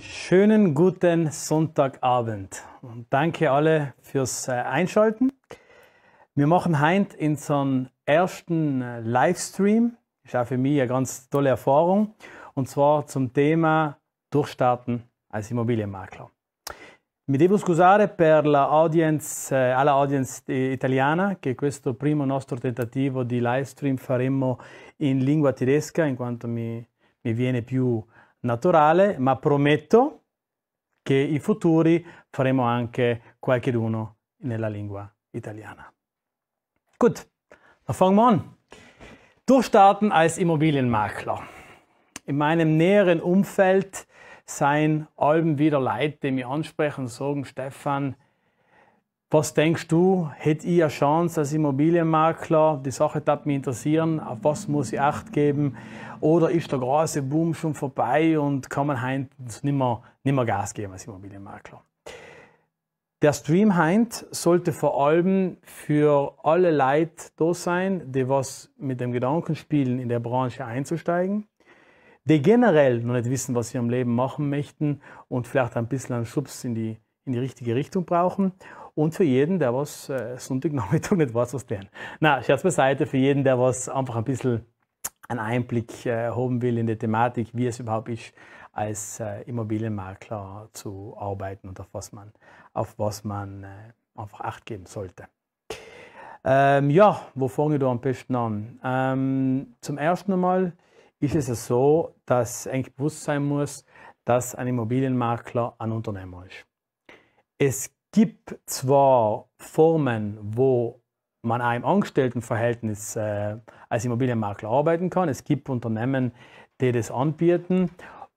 Schönen guten Sonntagabend und danke alle fürs äh, Einschalten. Wir machen heute unseren ersten äh, Livestream. Ist auch für mich eine ganz tolle Erfahrung und zwar zum Thema Durchstarten als Immobilienmakler. Mi devo scusare per la audience, äh, alla audience italiana che questo primo nostro tentativo di livestream faremo in lingua tedesca in quanto mi, mi viene più naturale, ma prometto che i futuri faremo anche qualche qualcheduno nella lingua italiana. Gut, dann fangen wir an. Durchstarten als Immobilienmakler. In meinem näheren Umfeld seien Alben wieder Leute, die mich ansprechen und sagen, Stefan, was denkst du, hätte ich eine Chance als Immobilienmakler? Die Sache darf mich interessieren. Auf was muss ich Acht geben? Oder ist der große Boom schon vorbei und kann man heint nicht mehr, nicht mehr Gas geben als Immobilienmakler? Der Stream heint sollte vor allem für alle Leute da sein, die was mit dem Gedanken spielen, in der Branche einzusteigen, die generell noch nicht wissen, was sie am Leben machen möchten und vielleicht ein bisschen einen Schubs in die, in die richtige Richtung brauchen und für jeden, der was äh, Sonntagnachmittag nicht weiß, was lernt. Na, Scherz beiseite, für jeden, der was einfach ein bisschen einen Einblick äh, haben will in die Thematik, wie es überhaupt ist, als äh, Immobilienmakler zu arbeiten und auf was man, auf was man äh, einfach Acht geben sollte. Ähm, ja, wo fange ich da am besten an? Ähm, zum ersten Mal ist es ja so, dass eigentlich bewusst sein muss, dass ein Immobilienmakler ein Unternehmer ist. Es gibt zwar Formen, wo man auch im Angestelltenverhältnis äh, als Immobilienmakler arbeiten kann. Es gibt Unternehmen, die das anbieten.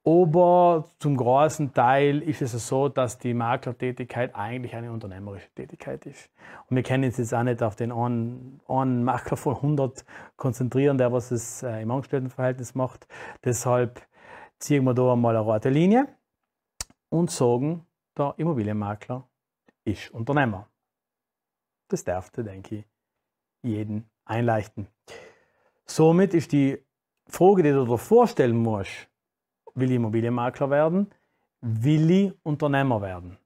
Aber zum großen Teil ist es so, dass die Maklertätigkeit eigentlich eine unternehmerische Tätigkeit ist. Und wir können uns jetzt auch nicht auf den einen, Makler von 100 konzentrieren, der was es äh, im Angestelltenverhältnis macht. Deshalb ziehen wir da einmal eine rote Linie und sagen, der Immobilienmakler ist Unternehmer. Das dürfte, denke ich, jeden einleichten. Somit ist die Frage, die du dir vorstellen musst, will ich Immobilienmakler werden, will ich Unternehmer werden.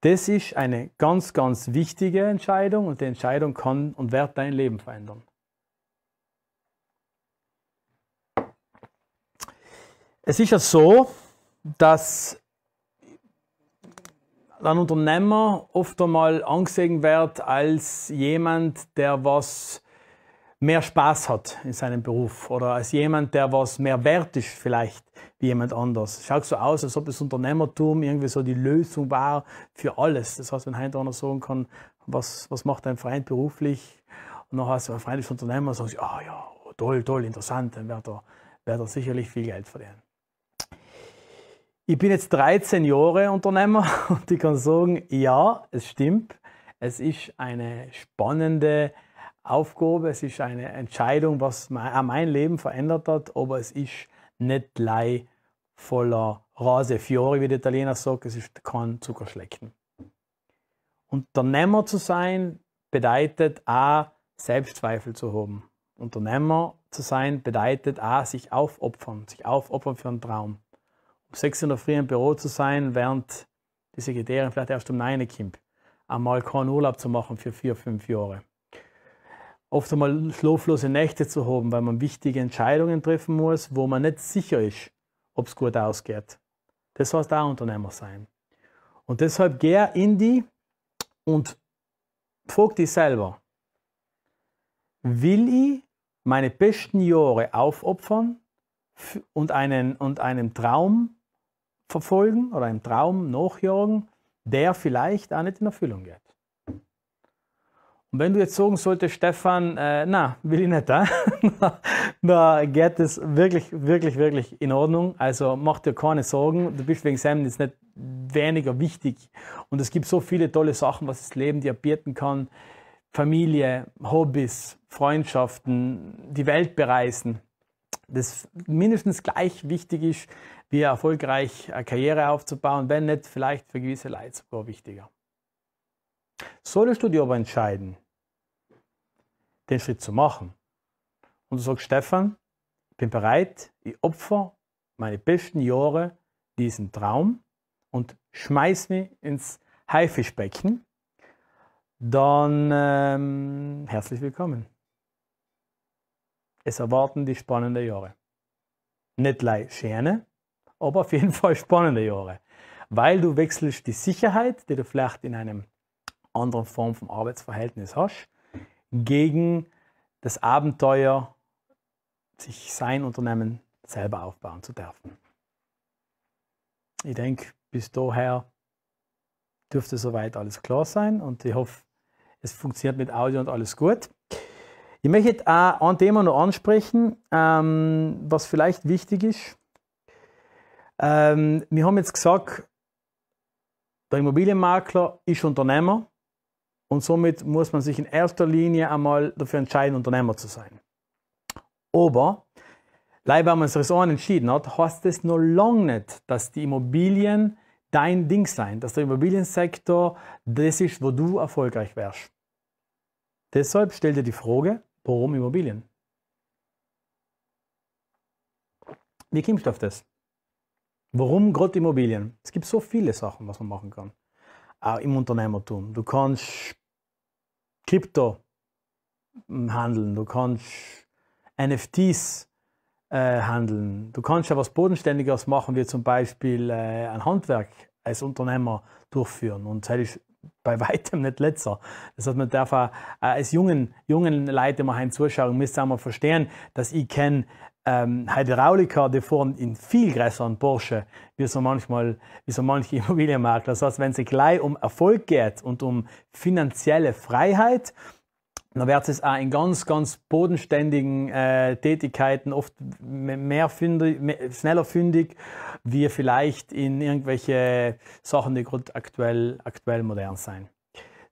Das ist eine ganz, ganz wichtige Entscheidung und die Entscheidung kann und wird dein Leben verändern. Es ist ja so, dass ein Unternehmer oft einmal angesehen wird als jemand, der was mehr Spaß hat in seinem Beruf oder als jemand, der was mehr wert ist vielleicht wie jemand anders. Schaut so aus, als ob das Unternehmertum irgendwie so die Lösung war für alles. Das heißt, wenn heute einer sagen kann, was, was macht dein Freund beruflich? Und dann nachher ist ein Freund Unternehmer, sagst du, ah oh, ja, toll, toll, interessant, dann wird er, wird er sicherlich viel Geld verdienen. Ich bin jetzt 13 Jahre Unternehmer und ich kann sagen, ja, es stimmt. Es ist eine spannende Aufgabe, es ist eine Entscheidung, was mein Leben verändert hat, aber es ist nicht lei voller Rase Fiori, wie der Italiener sagt, es ist kein Zuckerschlecken. Unternehmer zu sein bedeutet a Selbstzweifel zu haben. Unternehmer zu sein bedeutet a sich aufopfern, sich aufopfern für einen Traum sechs in der Früh im Büro zu sein, während die Sekretärin vielleicht erst um neun kommt. Einmal keinen Urlaub zu machen für vier, fünf Jahre. Oft einmal schlaflose Nächte zu haben, weil man wichtige Entscheidungen treffen muss, wo man nicht sicher ist, ob es gut ausgeht. Das heißt auch Unternehmer sein. Und deshalb gehe in die und frag dich selber, will ich meine besten Jahre aufopfern und, einen, und einem Traum verfolgen oder einem Traum nachjagen, der vielleicht auch nicht in Erfüllung geht. Und wenn du jetzt sagen solltest, Stefan, äh, na, will ich nicht, äh? da geht es wirklich, wirklich, wirklich in Ordnung. Also mach dir keine Sorgen, du bist wegen Sam jetzt nicht weniger wichtig. Und es gibt so viele tolle Sachen, was das Leben dir bieten kann. Familie, Hobbys, Freundschaften, die Welt bereisen. Das mindestens gleich wichtig ist, wie erfolgreich eine äh, Karriere aufzubauen, wenn nicht vielleicht für gewisse Leute sogar wichtiger. Solltest du dir aber entscheiden, den Schritt zu machen und du sagst, Stefan, ich bin bereit, ich opfer meine besten Jahre diesen Traum und schmeiß mich ins Haifischbecken, dann ähm, herzlich willkommen. Es erwarten die spannenden Jahre. Nicht leicht schöne, aber auf jeden Fall spannende Jahre, weil du wechselst die Sicherheit, die du vielleicht in einem anderen Form vom Arbeitsverhältnis hast, gegen das Abenteuer, sich sein Unternehmen selber aufbauen zu dürfen. Ich denke, bis daher dürfte soweit alles klar sein und ich hoffe, es funktioniert mit Audio und alles gut. Ich möchte auch ein Thema noch ansprechen, ähm, was vielleicht wichtig ist. Ähm, wir haben jetzt gesagt, der Immobilienmakler ist Unternehmer und somit muss man sich in erster Linie einmal dafür entscheiden, Unternehmer zu sein. Aber, leider, wenn man sich so entschieden hat, heißt es noch lange nicht, dass die Immobilien dein Ding sein, dass der Immobiliensektor das ist, wo du erfolgreich wärst. Deshalb stell dir die Frage, warum Immobilien? Wie kommst du auf das? Warum gerade Immobilien? Es gibt so viele Sachen, was man machen kann. Auch im Unternehmertum. Du kannst Krypto hm, handeln, du kannst NFTs äh, handeln, du kannst ja was Bodenständiges machen, wie zum Beispiel äh, ein Handwerk als Unternehmer durchführen. Und das ist bei weitem nicht letzter. Das heißt, man darf auch als jungen, jungen Leute mal zuschauen, müsst auch mal verstehen, dass ich kenne, ähm, Hydrauliker, die fahren in viel größeren Porsche, wie so manchmal, wie so manche Immobilienmakler. Das heißt, wenn es gleich um Erfolg geht und um finanzielle Freiheit, dann wird es auch in ganz, ganz bodenständigen äh, Tätigkeiten oft mehr fündig, mehr, schneller fündig, wie vielleicht in irgendwelche Sachen, die gerade aktuell, aktuell modern sein.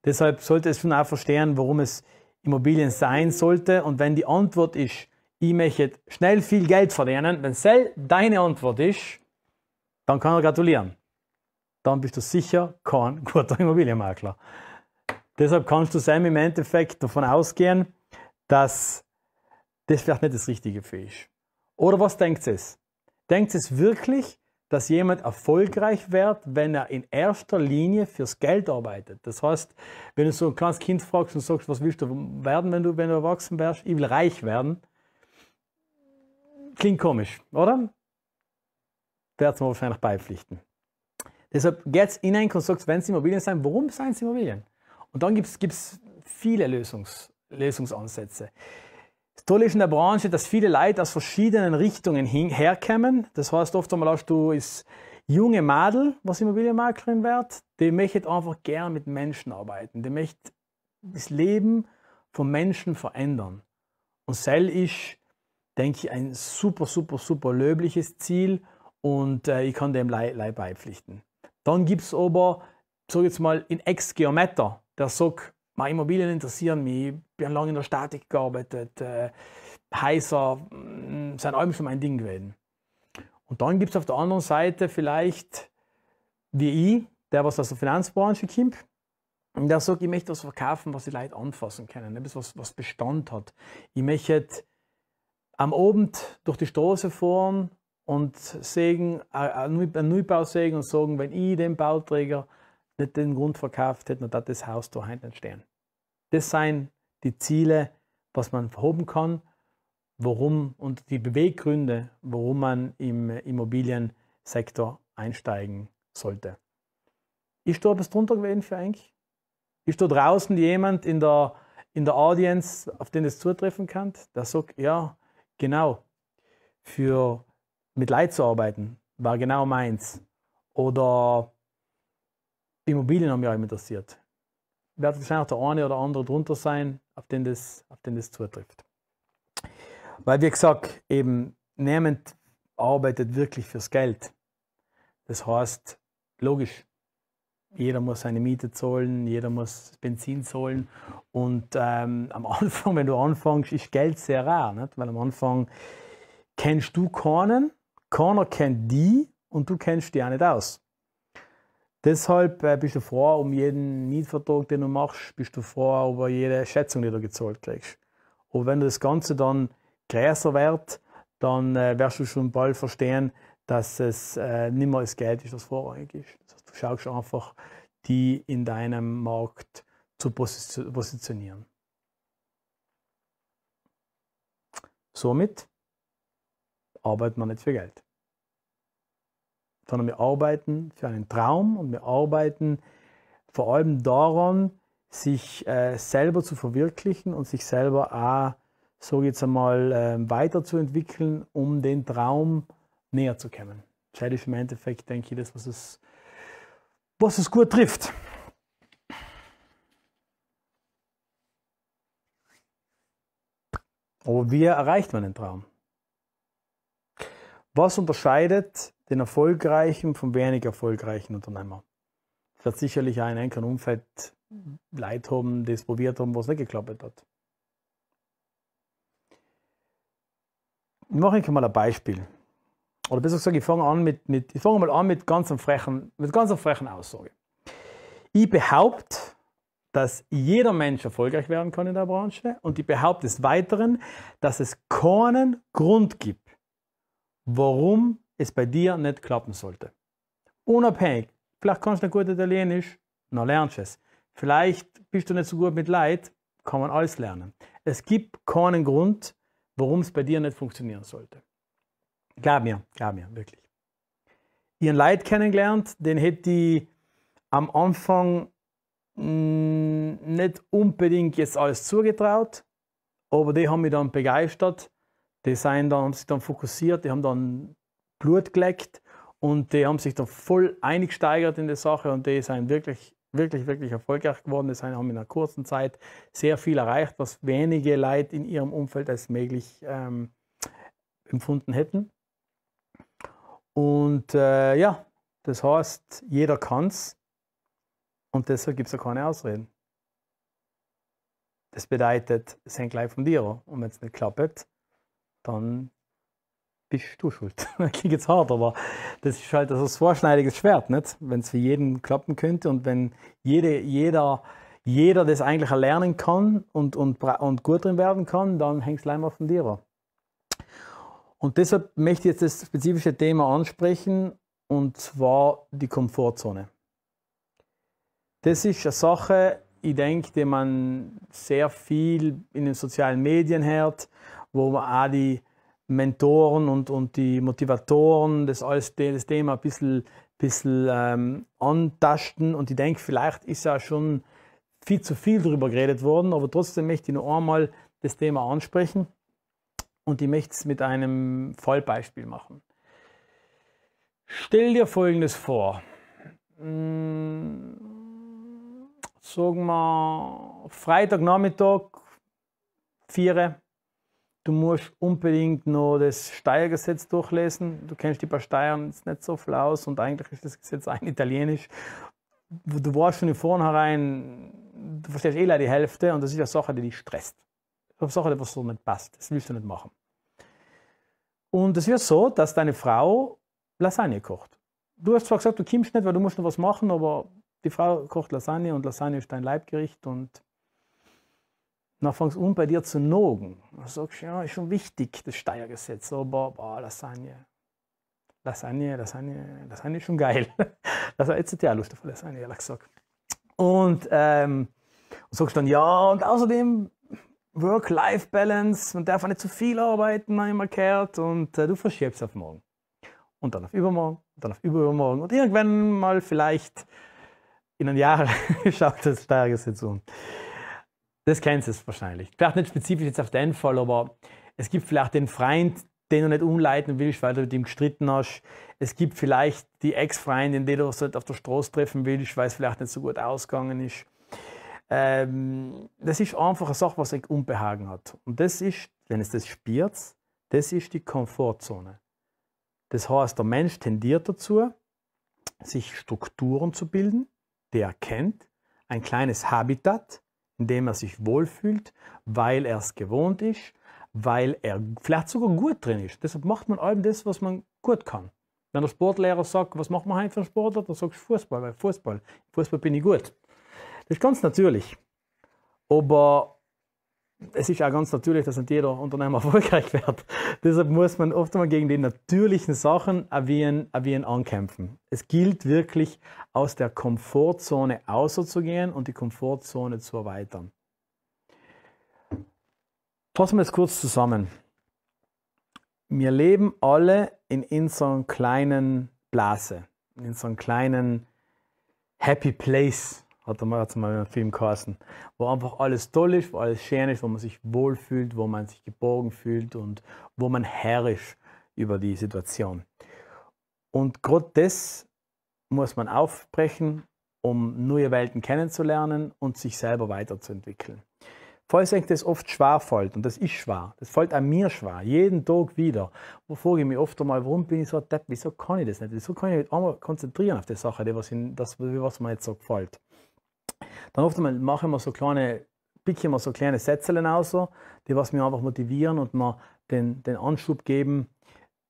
Deshalb sollte es schon auch verstehen, warum es Immobilien sein sollte. Und wenn die Antwort ist, ich möchte schnell viel Geld verdienen, wenn Sell deine Antwort ist, dann kann er gratulieren. Dann bist du sicher kein guter Immobilienmakler. Deshalb kannst du Sam im Endeffekt davon ausgehen, dass das vielleicht nicht das Richtige für dich ist. Oder was denkt es? Denkt es wirklich, dass jemand erfolgreich wird, wenn er in erster Linie fürs Geld arbeitet? Das heißt, wenn du so ein kleines Kind fragst und sagst, was willst du werden, wenn du, wenn du erwachsen wärst? Ich will reich werden Klingt komisch, oder? Werd's mir wahrscheinlich beipflichten. Deshalb geht es in und Konstrukt, wenn es Immobilien sind, warum seien es Immobilien? Und dann gibt es viele Lösungs, Lösungsansätze. Das Tolle ist in der Branche, dass viele Leute aus verschiedenen Richtungen hin, herkommen. Das heißt, oft einmal hast du ist junge Madel, was Immobilienmaklerin wird, die möchte einfach gern mit Menschen arbeiten. Die möchte das Leben von Menschen verändern. Und Sell ist denke ich, ein super, super, super löbliches Ziel und äh, ich kann dem leid Leib beipflichten. Dann gibt es aber, sage jetzt mal, in Ex-Geometer, der sagt, meine Immobilien interessieren mich, ich habe lange in der Statik gearbeitet, äh, heißer, mm, sind allem schon mein Ding gewesen. Und dann gibt es auf der anderen Seite vielleicht wie ich, der was aus der Finanzbranche kommt, und der sagt, ich möchte was verkaufen, was die Leute anfassen können, etwas, ne, was Bestand hat. Ich möchte am Abend durch die Straße fahren und sägen, äh, äh, einen Neubau sägen und sagen, wenn ich den Bauträger nicht den Grund verkauft hätte, dann würde das Haus da hinten entstehen. Das sind die Ziele, was man verhoben kann, warum und die Beweggründe, warum man im Immobiliensektor einsteigen sollte. Ist da etwas drunter gewesen für eigentlich? Ist da draußen jemand in der, in der Audience, auf den es zutreffen kann, der sagt, ja, Genau. Für mit Leid zu arbeiten war genau meins. Oder Immobilien haben mich auch interessiert. Wird wahrscheinlich der eine oder andere drunter sein, auf den das, auf den das zutrifft. Weil, wie gesagt, eben niemand arbeitet wirklich fürs Geld. Das heißt, logisch, jeder muss seine Miete zahlen, jeder muss Benzin zahlen. Und ähm, am Anfang, wenn du anfängst, ist Geld sehr rar. Nicht? Weil am Anfang kennst du keinen, keiner kennt die und du kennst die auch nicht aus. Deshalb äh, bist du froh um jeden Mietvertrag, den du machst, bist du froh über jede Schätzung, die du gezahlt kriegst. Und wenn du das Ganze dann größer wird, dann äh, wirst du schon bald verstehen, dass es äh, nicht mehr das Geld ist, das vorrangig ist schaust einfach, die in deinem Markt zu positionieren. Somit arbeitet man nicht für Geld, sondern wir arbeiten für einen Traum und wir arbeiten vor allem daran, sich äh, selber zu verwirklichen und sich selber auch, so jetzt einmal, äh, weiterzuentwickeln, um den Traum näher zu kommen. Das ist im Endeffekt, denke ich, das, was es was es gut trifft. Aber wie erreicht man den Traum? Was unterscheidet den erfolgreichen vom wenig erfolgreichen Unternehmer? Es wird sicherlich auch in einem Umfeld Leid haben, das probiert haben, was nicht geklappt hat. Ich mache ich mal ein Beispiel oder besser gesagt, ich fange an mit, mit ich fange mal an mit ganz einer frechen, mit ganz einer frechen Aussage. Ich behaupte, dass jeder Mensch erfolgreich werden kann in der Branche und ich behaupte des Weiteren, dass es keinen Grund gibt, warum es bei dir nicht klappen sollte. Unabhängig, vielleicht kannst du nicht gut Italienisch, dann lernst du es. Vielleicht bist du nicht so gut mit Leid, kann man alles lernen. Es gibt keinen Grund, warum es bei dir nicht funktionieren sollte. Glaub mir, glaub mir, wirklich. Ihren Leid kennengelernt, den hätte ich am Anfang mh, mm, nicht unbedingt jetzt alles zugetraut, aber die haben mich dann begeistert. Die sind dann, haben sich dann fokussiert, die haben dann Blut geleckt und die haben sich dann voll eingesteigert in die Sache und die sind wirklich, wirklich, wirklich erfolgreich geworden. Die sind, haben in einer kurzen Zeit sehr viel erreicht, was wenige Leute in ihrem Umfeld als möglich ähm, empfunden hätten. Und äh, ja, das heißt, jeder kann es. und deshalb gibt es ja keine Ausreden. Das bedeutet, es hängt gleich von dir an. Und wenn es nicht klappt, dann bist du schuld. das klingt jetzt hart, aber das ist halt also ein vorschneidiges Schwert, nicht? Wenn es für jeden klappen könnte und wenn jede, jeder, jeder das eigentlich erlernen kann und, und, und gut drin werden kann, dann hängt es gleich mal von dir ab. Und deshalb möchte ich jetzt das spezifische Thema ansprechen, und zwar die Komfortzone. Das ist eine Sache, ich denke, die man sehr viel in den sozialen Medien hört, wo man auch die Mentoren und, und die Motivatoren das, alles, das Thema ein bisschen, bisschen ähm, antasten. Und ich denke, vielleicht ist ja schon viel zu viel darüber geredet worden, aber trotzdem möchte ich noch einmal das Thema ansprechen. Und ich möchte es mit einem Fallbeispiel machen. Stell dir folgendes vor. Mm, sagen wir Freitagnachmittag, 4 du musst unbedingt noch das Steuergesetz durchlesen. Du kennst die paar Steuern jetzt nicht so viel aus und eigentlich ist das Gesetz ein italienisch. Du warst schon im Vornherein, du verstehst eh leider die Hälfte und das ist eine Sache, die dich stresst. Sachen, die so nicht passt. Das willst du nicht machen. Und es wird so, dass deine Frau Lasagne kocht. Du hast zwar gesagt, du kommst nicht, weil du musst noch was machen, aber die Frau kocht Lasagne und Lasagne ist dein Leibgericht und dann fängst du an, bei dir zu nogen. Dann sagst du, ja, ist schon wichtig, das Steuergesetz, aber boah, Lasagne. Lasagne, Lasagne, Lasagne ist schon geil. Also jetzt hätte Lust auf Lasagne, ehrlich gesagt. Und, ähm, und sagst dann, ja, und außerdem Work-Life-Balance, man darf auch nicht zu viel arbeiten, manchmal kehrt und äh, du verschiebst auf morgen. Und dann auf übermorgen, und dann auf übermorgen und irgendwann mal vielleicht in einem Jahr schaut das Steuergesetz um. Das kennst du wahrscheinlich. Vielleicht nicht spezifisch jetzt auf deinen Fall, aber es gibt vielleicht den Freund, den du nicht umleiten willst, weil du mit ihm gestritten hast. Es gibt vielleicht die Ex-Freundin, die du auf der Straße treffen willst, weil es vielleicht nicht so gut ausgegangen ist. Ähm, das ist einfach eine Sache, was ein Unbehagen hat. Und das ist, wenn es das spürt, das ist die Komfortzone. Das heißt, der Mensch tendiert dazu, sich Strukturen zu bilden, die er kennt, ein kleines Habitat, in dem er sich wohlfühlt, weil er es gewohnt ist, weil er vielleicht sogar gut drin ist. Deshalb macht man allem das, was man gut kann. Wenn der Sportlehrer sagt, was macht man heute für einen Sportler, dann sagst du Fußball, weil Fußball, Fußball bin ich gut. Das ist ganz natürlich. Aber es ist auch ganz natürlich, dass nicht jeder Unternehmer erfolgreich wird. Deshalb muss man oft mal gegen die natürlichen Sachen wie ein, wie ankämpfen. Es gilt wirklich, aus der Komfortzone außerzugehen und die Komfortzone zu erweitern. Fassen wir es kurz zusammen. Wir leben alle in unserer kleinen Blase, in unserem kleinen Happy Place, hat er mal, hat mal einen Film geheißen, wo einfach alles toll ist, wo alles schön ist, wo man sich wohlfühlt, wo man sich geborgen fühlt und wo man herrisch über die Situation. Und gerade das muss man aufbrechen, um neue Welten kennenzulernen und sich selber weiterzuentwickeln. Falls euch das oft schwer fällt, und das ist schwer, das fällt an mir schwer, jeden Tag wieder, wo frage ich mich oft einmal, warum bin ich so depp, wieso kann ich das nicht, wieso kann ich mich einmal konzentrieren auf die Sache, die was, in, das, was mir jetzt so gefällt. Dann oft einmal mache ich mir so kleine, picke mir so kleine Sätzchen aus, die was mich einfach motivieren und mir den, den Anschub geben,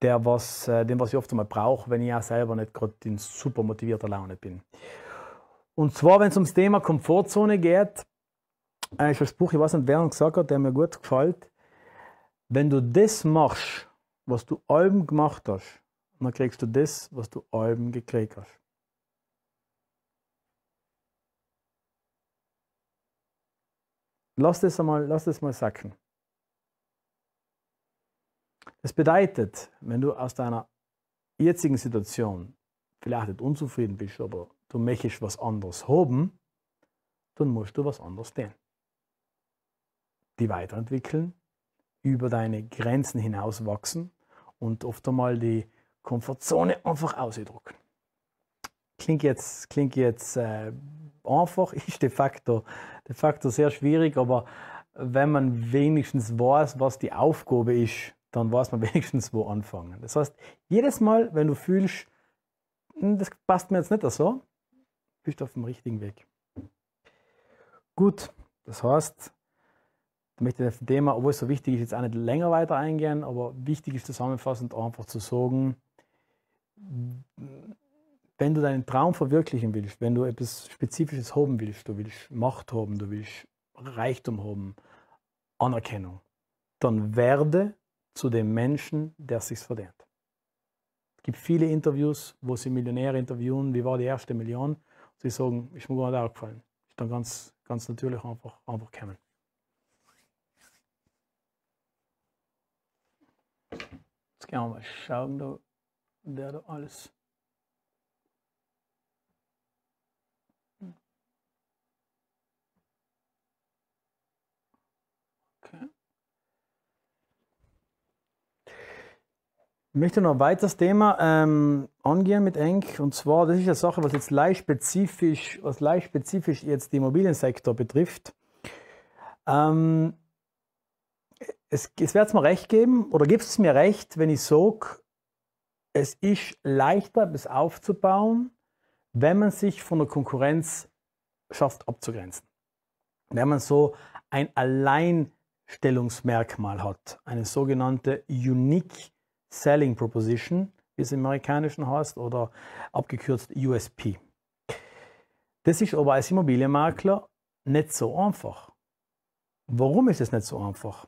der was, äh, den was ich oft einmal brauche, wenn ich auch selber nicht gerade in super motivierter Laune bin. Und zwar, wenn es ums Thema Komfortzone geht, äh, ich ein Spruch, ich weiß nicht, wer ihn gesagt hat, der mir gut gefällt. Wenn du das machst, was du allem gemacht hast, dann kriegst du das, was du allem gekriegt hast. Lass das, einmal, lass das mal sacken. Das bedeutet, wenn du aus deiner jetzigen Situation vielleicht nicht unzufrieden bist, aber du möchtest was anderes haben, dann musst du was anderes tun. Die weiterentwickeln, über deine Grenzen hinaus wachsen und oft einmal die Komfortzone einfach ausdrucken. Klingt jetzt, klingt jetzt äh, einfach ist de facto, de facto sehr schwierig, aber wenn man wenigstens weiß, was die Aufgabe ist, dann weiß man wenigstens, wo anfangen. Das heißt, jedes Mal, wenn du fühlst, hm, das passt mir jetzt nicht so, bist du auf dem richtigen Weg. Gut, das heißt, ich möchte auf das Thema, obwohl es so wichtig ist, jetzt auch nicht länger weiter eingehen, aber wichtig ist zusammenfassend einfach zu sagen, wenn du deinen Traum verwirklichen willst, wenn du etwas Spezifisches haben willst, du willst Macht haben, du willst Reichtum haben, Anerkennung, dann werde zu dem Menschen, der es sich verdient. Es gibt viele Interviews, wo sie Millionäre interviewen, wie war die erste Million? Sie sagen, ich muss mir gar nicht aufgefallen. Ist dann ganz, ganz natürlich einfach, einfach kommen. Jetzt gehen wir mal schauen, da, der da alles. Ich möchte noch ein weiteres Thema ähm, angehen mit Eng. Und zwar, das ist eine Sache, was jetzt leicht spezifisch, was leicht spezifisch jetzt den Immobiliensektor betrifft. Ähm, es, es wird es mir recht geben, oder gibt es mir recht, wenn ich sage, es ist leichter, das aufzubauen, wenn man sich von der Konkurrenz schafft, abzugrenzen. Wenn man so ein Alleinstellungsmerkmal hat, eine sogenannte Unique Selling Proposition, wie es im Amerikanischen heißt, oder abgekürzt USP. Das ist aber als Immobilienmakler nicht so einfach. Warum ist es nicht so einfach?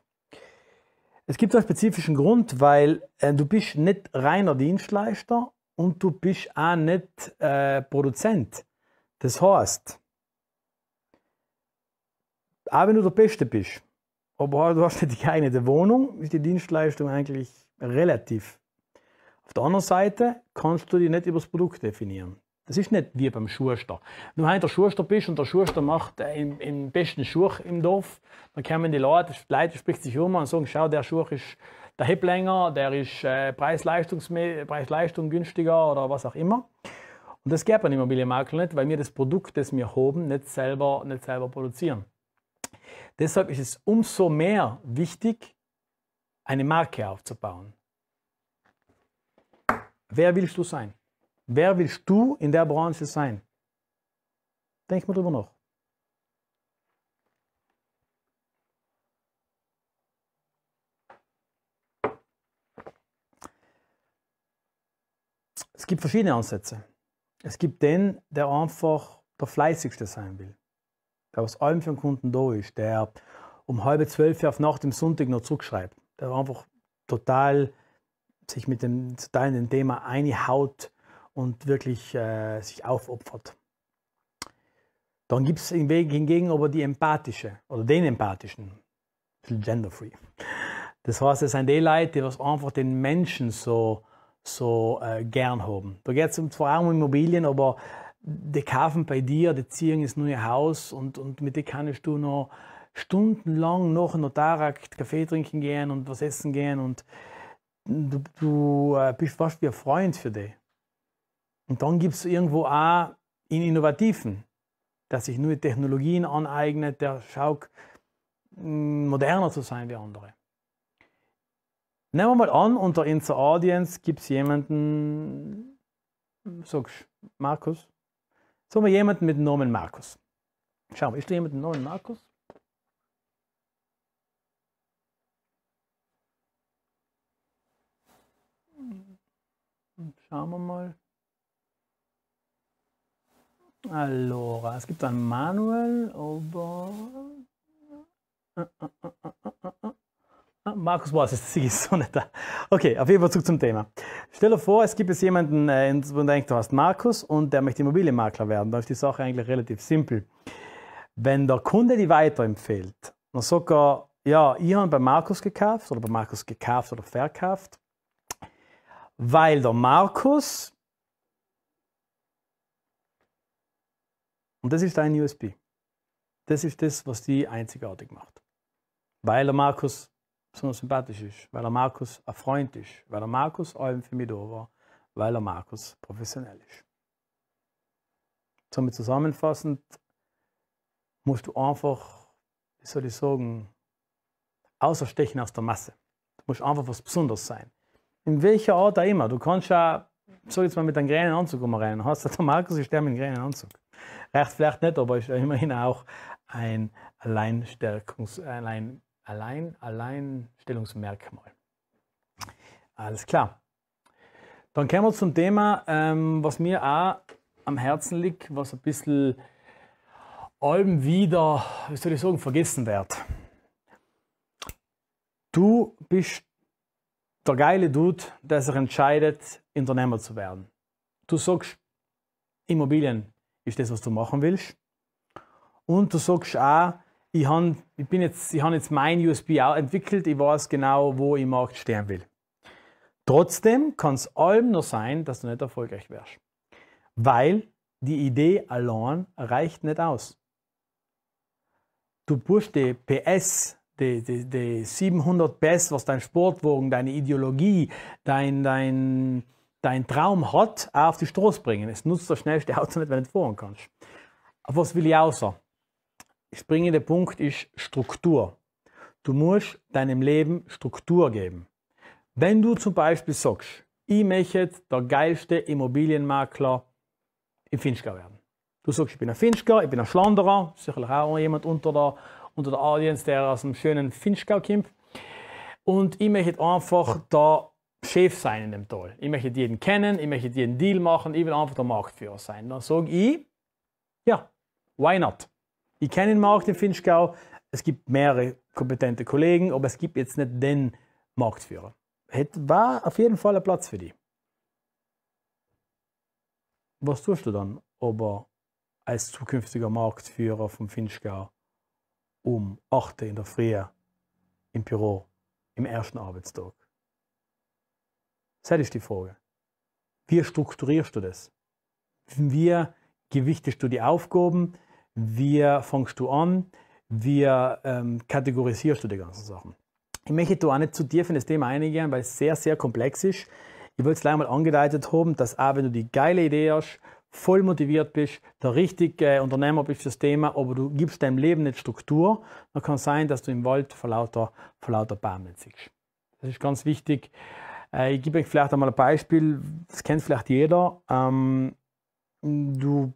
Es gibt einen spezifischen Grund, weil äh, du bist nicht reiner Dienstleister und du bist auch nicht äh, Produzent. Das heißt, auch wenn du der Beste bist, aber du hast nicht die geeignete Wohnung, ist die Dienstleistung eigentlich relativ. Auf der anderen Seite kannst du dich nicht über das Produkt definieren. Das ist nicht wie beim Schuster. Wenn du der Schuster bist und der Schuster macht äh, im, im besten Schuh im Dorf, dann kommen die Leute, die Leute spricht sich um und sagen, schau, der Schuh ist der hebt länger, der ist äh, Preis-Leistung Preis günstiger oder was auch immer. Und das gäbe ein Immobilienmakler nicht, weil wir das Produkt, das wir haben, nicht selber, nicht selber produzieren. Deshalb ist es umso mehr wichtig, eine Marke aufzubauen. Wer willst du sein? Wer willst du in der Branche sein? Denk mal drüber nach. Es gibt verschiedene Ansätze. Es gibt den, der einfach der Fleißigste sein will, der aus allem für einen Kunden da ist, der um halb zwölf auf Nacht im Sonntag noch zurückschreibt, der äh, einfach total sich mit dem, total in dem Thema einhaut und wirklich äh, sich aufopfert. Dann gibt es hingegen aber die empathische oder den empathischen, genderfree. Das heißt, es sind die Leute, die einfach den Menschen so, so äh, gern haben. Da geht es zwar vor um Immobilien, aber die kaufen bei dir, die ziehen nur neue Haus und, und mit denen kannst du noch stundenlang noch einen Notarakt Kaffee trinken gehen und was essen gehen und du, du äh, bist fast wie ein Freund für dich. Und dann gibt es irgendwo auch in Innovativen, dass sich neue Technologien aneignet, der schaut, mm, moderner zu sein wie andere. Nehmen wir mal an, unter unserer Audience gibt es jemanden, sagst Markus, sagen wir jemanden mit dem Namen Markus. Schau mal, ist da jemand mit dem Namen Markus? Schauen wir mal. Allora, es gibt ein Manual, aber... Markus Boas ist Sieg ist so nicht da. Okay, auf jeden Fall zurück zum Thema. Stell dir vor, es gibt jetzt jemanden, wo du denkst, du hast Markus und der möchte Immobilienmakler werden. Da ist die Sache eigentlich relativ simpel. Wenn der Kunde die weiterempfiehlt und sogar, ja, ich habe bei Markus gekauft oder bei Markus gekauft oder verkauft, weil der Markus, und das ist dein USB, das ist das, was die einzigartig macht. Weil der Markus so sympathisch ist, weil der Markus ein Freund ist, weil der Markus allem für mich da war, weil der Markus professionell ist. Somit zusammenfassend musst du einfach, wie soll ich sagen, außerstechen aus der Masse. Du musst einfach was Besonderes sein in welcher Art auch immer. Du kannst ja, sag jetzt mal, mit einem grünen Anzug rein. Hast du der Markus, ich sterbe mit einem grünen Anzug. Reicht vielleicht nicht, aber ist ja immerhin auch ein Alleinstärkungs-, Allein, Allein, Alleinstellungsmerkmal. Alles klar. Dann kommen wir zum Thema, ähm, was mir auch am Herzen liegt, was ein bisschen allem wieder, wie soll ich sagen, vergessen wird. Du bist der geile Dude, der sich entscheidet, Unternehmer zu werden. Du sagst, Immobilien ist das, was du machen willst. Und du sagst auch, ich habe jetzt, hab jetzt mein USB auch entwickelt, ich weiß genau, wo ich im Markt stehen will. Trotzdem kann es allem nur sein, dass du nicht erfolgreich wärst. Weil die Idee allein reicht nicht aus. Du brauchst die PS, die, die, die 700 PS, was dein Sportwagen, deine Ideologie, dein, dein, dein Traum hat, auf die Straße bringen. Es nutzt das schnellste Auto nicht, wenn du nicht fahren kannst. Auf was will ich außer? Springende Punkt ist Struktur. Du musst deinem Leben Struktur geben. Wenn du zum Beispiel sagst, ich möchte der geilste Immobilienmakler im Finchgau werden. Du sagst, ich bin ein Finchgau, ich bin ein Schlanderer, sicherlich auch jemand unter der unter der Audience, der aus dem schönen Finchgau kommt. Und ich möchte einfach da Chef sein in dem Tal. Ich möchte jeden kennen, ich möchte jeden Deal machen, ich will einfach der Marktführer sein. Dann sage ich, ja, why not? Ich kenne den Markt in Finchgau, es gibt mehrere kompetente Kollegen, aber es gibt jetzt nicht den Marktführer. Hätte, war auf jeden Fall ein Platz für die. Was tust du dann aber als zukünftiger Marktführer vom Finchgau? um 8 Uhr in der Früh im Büro, im ersten Arbeitstag? Das ist die Frage. Wie strukturierst du das? Wie gewichtest du die Aufgaben? Wie fängst du an? Wie ähm, kategorisierst du die ganzen Sachen? Ich möchte da auch nicht zu tief in das Thema eingehen, weil es sehr, sehr komplex ist. Ich würde es gleich mal angedeutet haben, dass auch wenn du die geile Idee hast voll motiviert bist, der richtige Unternehmer bist für das Thema, aber du gibst deinem Leben nicht Struktur, dann kann es sein, dass du im Wald vor lauter, vor lauter Bäumen siehst. Das ist ganz wichtig. Äh, ich gebe euch vielleicht einmal ein Beispiel, das kennt vielleicht jeder. Ähm, du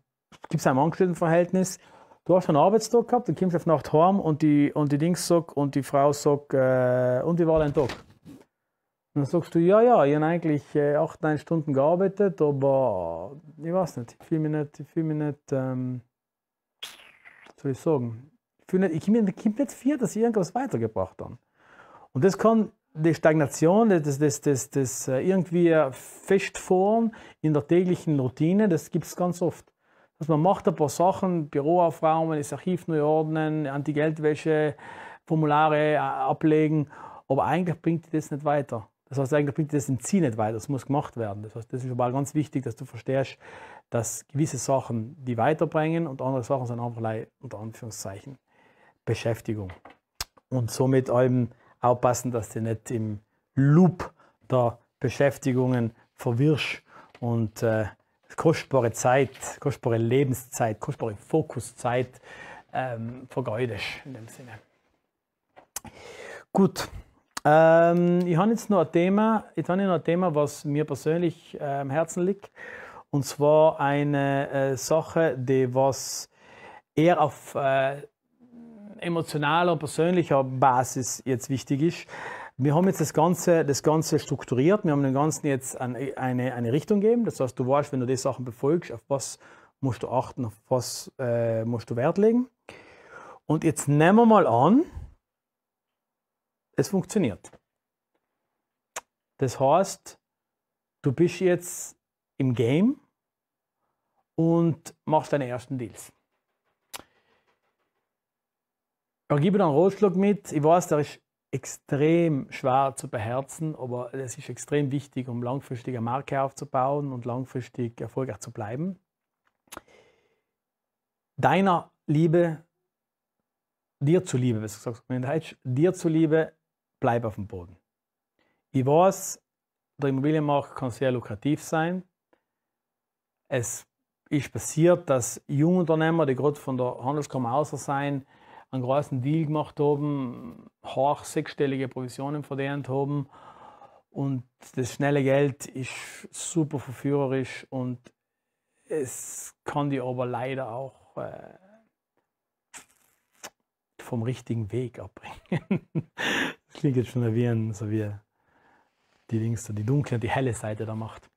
gibst einem Angestelltenverhältnis, du hast einen Arbeitstag gehabt, du kommst auf Nacht heim und die, und die Dings sagt und die Frau sagt, äh, und wie war dein Tag? Und dann sagst du, ja, ja, ich habe eigentlich äh, 8, 9 Stunden gearbeitet, aber ich weiß nicht, ich fühle mich nicht, ich fühle mich nicht ähm, soll ich sagen, ich, fühle nicht, ich komme nicht, nicht viel, dass ich irgendwas weitergebracht habe. Und das kann die Stagnation, das, das, das, das äh, irgendwie festfahren in der täglichen Routine, das gibt es ganz oft. Also man macht ein paar Sachen, Büro aufräumen, das Archiv neu ordnen, Anti-Geldwäsche, Formulare äh, ablegen, aber eigentlich bringt das nicht weiter. Das heißt, eigentlich bringt das im nicht weiter, das muss gemacht werden. Das heißt, das ist mal ganz wichtig, dass du verstehst, dass gewisse Sachen die weiterbringen und andere Sachen sind einfach unter Anführungszeichen Beschäftigung. Und somit allem aufpassen, dass du nicht im Loop der Beschäftigungen verwirrst und äh, kostbare Zeit, kostbare Lebenszeit, kostbare Fokuszeit ähm, vergeudest in dem Sinne. Gut. Ähm, ich habe jetzt noch ein Thema, jetzt habe noch ein Thema, was mir persönlich äh, am Herzen liegt. Und zwar eine äh, Sache, die was eher auf äh, emotionaler, persönlicher Basis jetzt wichtig ist. Wir haben jetzt das Ganze, das Ganze strukturiert. Wir haben dem Ganzen jetzt eine, eine, eine Richtung gegeben. Das heißt, du weißt, wenn du die Sachen befolgst, auf was musst du achten, auf was äh, musst du Wert legen. Und jetzt nehmen wir mal an, es funktioniert. Das heißt, du bist jetzt im Game und machst deine ersten Deals. Ich gebe dir einen Rotschlag mit. Ich weiß, der ist extrem schwer zu beherzen, aber es ist extrem wichtig, um langfristig eine Marke aufzubauen und langfristig erfolgreich zu bleiben. Deiner Liebe, dir zuliebe, besser gesagt, in Deutsch, dir zuliebe, bleib auf dem Boden. Ich weiß, der Immobilienmarkt kann sehr lukrativ sein. Es ist passiert, dass Jungunternehmer, die gerade von der Handelskammer außer sein, einen großen Deal gemacht haben, hoch sechsstellige Provisionen verdient haben und das schnelle Geld ist super verführerisch und es kann die aber leider auch äh, vom richtigen Weg abbringen. das klingt jetzt schon wie ein, so wie die Dings, die dunkle und die helle Seite da macht.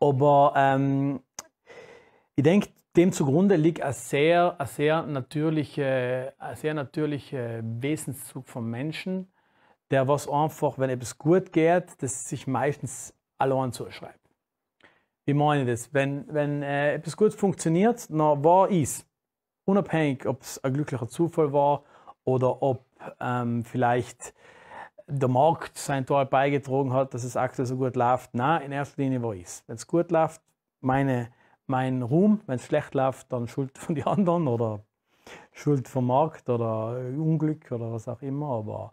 Aber ähm, ich denke, dem zugrunde liegt ein sehr, ein sehr, natürliche, ein sehr natürlicher Wesenszug vom Menschen, der was einfach, wenn etwas gut geht, das sich meistens allein zuschreibt. Wie meine ich das? Wenn, wenn äh, etwas gut funktioniert, na, war ist unabhängig, ob es ein glücklicher Zufall war oder ob ähm, vielleicht der Markt sein Tor beigetragen hat, dass es aktuell so gut läuft. Nein, in erster Linie war ich Wenn es gut läuft, meine, mein Ruhm. Wenn es schlecht läuft, dann Schuld von den anderen oder Schuld vom Markt oder Unglück oder was auch immer. Aber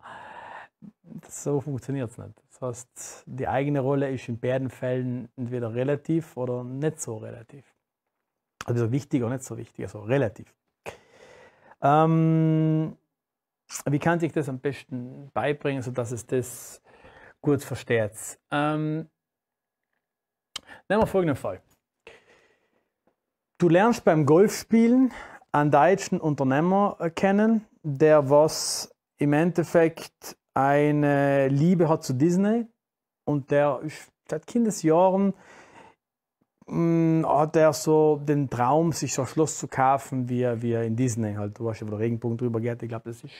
so funktioniert es nicht. Das heißt, die eigene Rolle ist in beiden Fällen entweder relativ oder nicht so relativ. Also wichtig oder nicht so wichtig, also relativ. Ähm, wie kann sich das am besten beibringen, sodass es das gut versteht? Ähm, nehmen wir folgenden Fall. Du lernst beim Golfspielen einen deutschen Unternehmer äh, kennen, der was im Endeffekt eine Liebe hat zu Disney und der seit Kindesjahren Mm, hat er so den Traum, sich so ein Schloss zu kaufen, wie, wie in Disney halt. Du weißt ja, wo der Regenbogen drüber geht. Ich glaube, das ist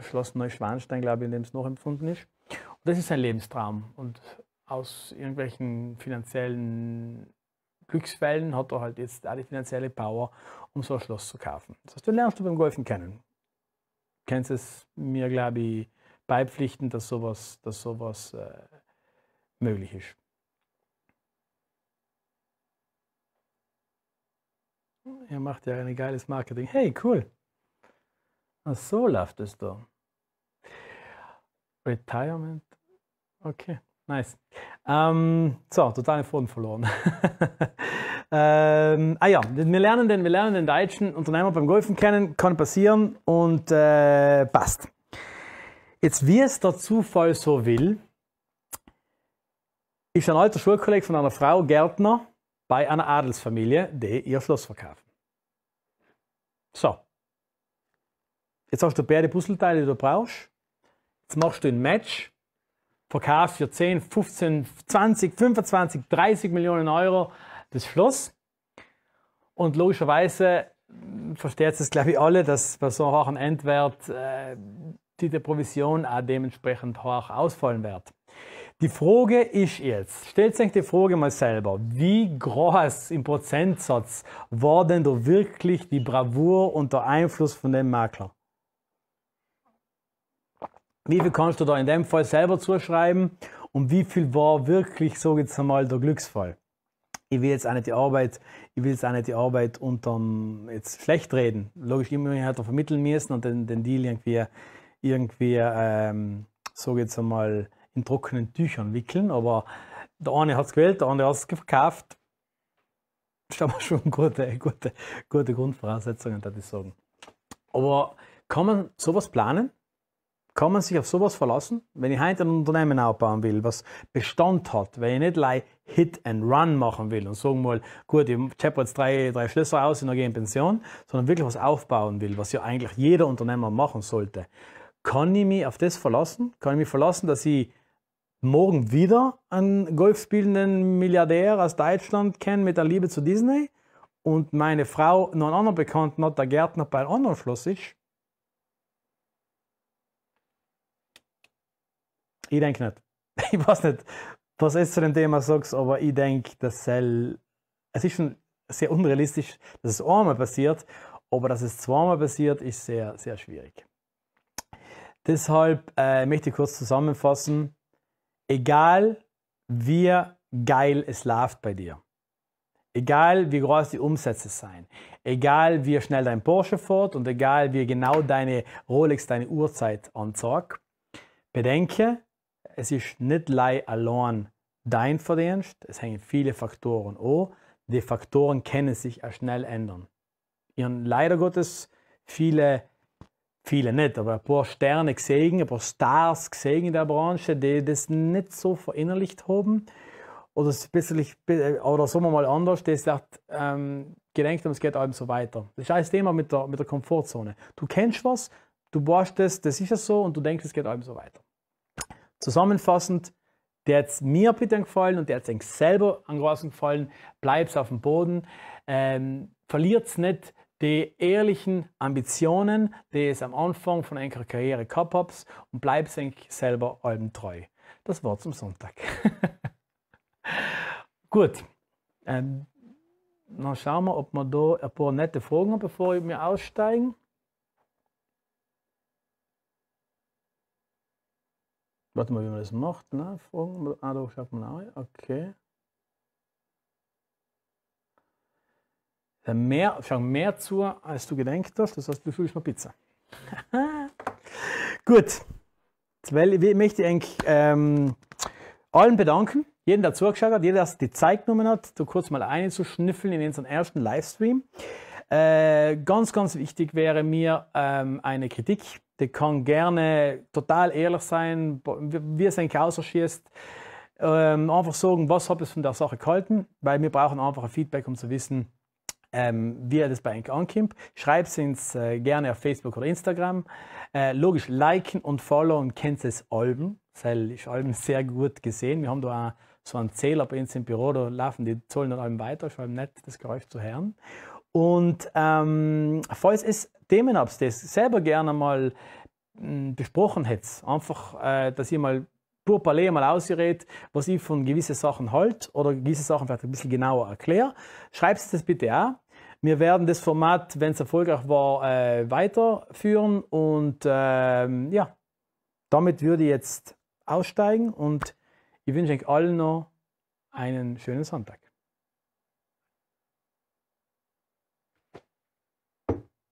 Schloss Neuschwanstein, glaube ich, in dem es noch empfunden ist. Und das ist sein Lebenstraum. Und aus irgendwelchen finanziellen Glücksfällen hat er halt jetzt alle finanzielle Power, um so ein Schloss zu kaufen. Das heißt, du lernst du beim Golfen kennen. Du kennst es mir, glaube ich, beipflichten, dass sowas, dass sowas äh, möglich ist. Ihr macht ja ein geiles Marketing. Hey, cool. Ach so läuft es da. Retirement. Okay, nice. Ähm, so, totalen Faden verloren. ähm, ah ja, wir lernen, den, wir lernen den deutschen Unternehmer beim Golfen kennen, kann passieren und äh, passt. Jetzt, wie es der Zufall so will, ist ein alter Schulkollege von einer Frau, Gärtner, bei einer Adelsfamilie, die ihr Schloss verkaufen. So. Jetzt hast du beide Puzzleteile, die du brauchst. Jetzt machst du ein Match. Verkauf für 10, 15, 20, 25, 30 Millionen Euro das Schloss. Und logischerweise hm, versteht es, glaube ich, alle, dass bei so einem hohen Endwert äh, die Provision auch dementsprechend hoch ausfallen wird. Die Frage ist jetzt, stellt euch die Frage mal selber, wie groß im Prozentsatz war denn da wirklich die Bravour und der Einfluss von dem Makler? Wie viel kannst du da in dem Fall selber zuschreiben und wie viel war wirklich, so jetzt einmal, der Glücksfall? Ich will jetzt auch nicht die Arbeit, ich will jetzt auch nicht die Arbeit unterm, jetzt schlecht reden. Logisch, immerhin hat er vermitteln müssen und den, den Deal irgendwie, irgendwie, ähm, so jetzt einmal, in trockenen Tüchern wickeln. Aber der eine hat es gewählt, der andere hat es gekauft. Das ist aber schon gute, gute, gute Grundvoraussetzungen, da ich sagen. Aber kann man sowas planen? Kann man sich auf sowas verlassen? Wenn ich heute ein Unternehmen aufbauen will, was Bestand hat, wenn ich nicht like Hit and Run machen will und sagen mal, gut, ich habe jetzt drei, drei Schlösser aus und dann gehe in Pension, sondern wirklich was aufbauen will, was ja eigentlich jeder Unternehmer machen sollte, kann ich mich auf das verlassen? Kann ich mich verlassen, dass ich morgen wieder einen golfspielenden Milliardär aus Deutschland kennen mit der Liebe zu Disney und meine Frau noch einen anderen Bekannten hat, der Gärtner bei einem anderen Schloss ist. Ich denke nicht. Ich weiß nicht, was jetzt zu dem Thema sagst, aber ich denke, dass es ist schon sehr unrealistisch, dass es einmal passiert, aber dass es zweimal passiert, ist sehr, sehr schwierig. Deshalb äh, möchte ich kurz zusammenfassen egal wie geil es läuft bei dir, egal wie groß die Umsätze sein, egal wie schnell dein Porsche fährt und egal wie genau deine Rolex deine Uhrzeit anzeigt, bedenke, es ist nicht allein dein Verdienst, es hängen viele Faktoren an. Die Faktoren können sich auch schnell ändern. Und leider Gottes viele viele nicht, aber ein paar Sterne gesehen, ein paar Stars gesehen in der Branche, die das nicht so verinnerlicht haben. Oder, äh, oder sagen wir mal anders, die sagt, ähm, gedenkt und es geht eben so weiter. Das ist alles Thema mit der, mit der Komfortzone. Du kennst was, du brauchst das, das ist ja so und du denkst, es geht eben so weiter. Zusammenfassend, der hat mir bitte gefallen und der hat es selber an großen gefallen. Bleib auf dem Boden, ähm, es nicht die ehrlichen Ambitionen, die es am Anfang von einer Karriere gehabt habt und bleibt euch selber allem treu. Das war zum Sonntag. Gut, ähm, dann schauen wir, ob wir da ein paar nette Fragen haben, bevor wir aussteigen. Warte mal, wie man das macht. Ne? Fragen. Ah, da schaut man auch. Okay. Äh, mehr, schauen mehr zu, als du gedenkt hast. Das heißt, du fühlst mir Pizza. Gut. Weil ich möchte eigentlich ähm, allen bedanken, jeden, der zugeschaut hat, jeder, der die Zeit genommen hat, da kurz mal einzuschnüffeln in unseren ersten Livestream. Äh, ganz, ganz wichtig wäre mir ähm, eine Kritik. Die kann gerne total ehrlich sein, wie es ein Chaos erschießt. Ähm, einfach sagen, was habe ich von der Sache gehalten, weil wir brauchen einfach ein Feedback, um zu wissen, ähm, wie er das bei euch ankommt. Schreibt es uns äh, gerne auf Facebook oder Instagram. Äh, logisch, liken und followen kennt es Alben. Weil ist Alben sehr gut gesehen. Wir haben da auch so einen Zähler bei uns im Büro, da laufen die Zahlen und Alben weiter, vor allem nett, das Geräusch zu hören. Und ähm, falls es Themen habt, die selber gerne mal mh, hm, besprochen hättet, einfach, äh, dass ihr mal pur Palais mal ausgerät, was ich von gewissen Sachen halt oder gewisse Sachen vielleicht ein bisschen genauer erkläre. Schreibt es das bitte auch. Wir werden das Format, wenn es erfolgreich war, äh, weiterführen. Und ähm, ja, damit würde ich jetzt aussteigen und ich wünsche euch allen noch einen schönen Sonntag.